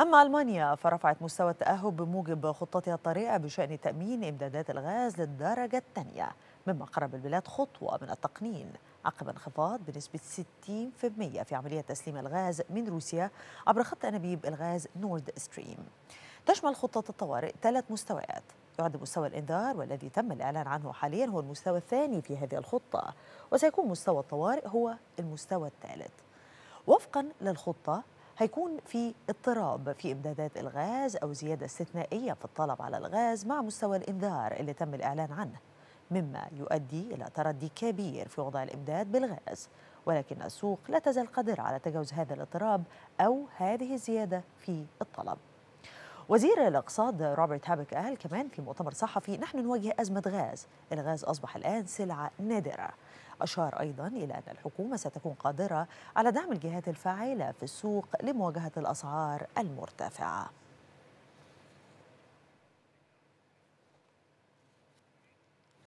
أما ألمانيا فرفعت مستوى التأهب بموجب خطتها الطارئة بشأن تأمين إمدادات الغاز للدرجة الثانية مما قرب البلاد خطوة من التقنين عقب انخفاض بنسبة 60% في عملية تسليم الغاز من روسيا عبر خط أنابيب الغاز نورد ستريم تشمل خطة الطوارئ ثلاث مستويات يعد مستوى الإنذار والذي تم الإعلان عنه حاليا هو المستوى الثاني في هذه الخطة وسيكون مستوى الطوارئ هو المستوى الثالث وفقا للخطة هيكون في اضطراب في إمدادات الغاز أو زيادة استثنائية في الطلب على الغاز مع مستوى الإنذار اللي تم الإعلان عنه مما يؤدي إلى تردي كبير في وضع الإمداد بالغاز ولكن السوق لا تزال قادرة على تجاوز هذا الاضطراب أو هذه الزيادة في الطلب وزير الاقتصاد روبرت هابك قال كمان في مؤتمر صحفي نحن نواجه أزمة غاز الغاز أصبح الآن سلعة نادرة أشار أيضا إلى أن الحكومة ستكون قادرة على دعم الجهات الفاعلة في السوق لمواجهة الأسعار المرتفعة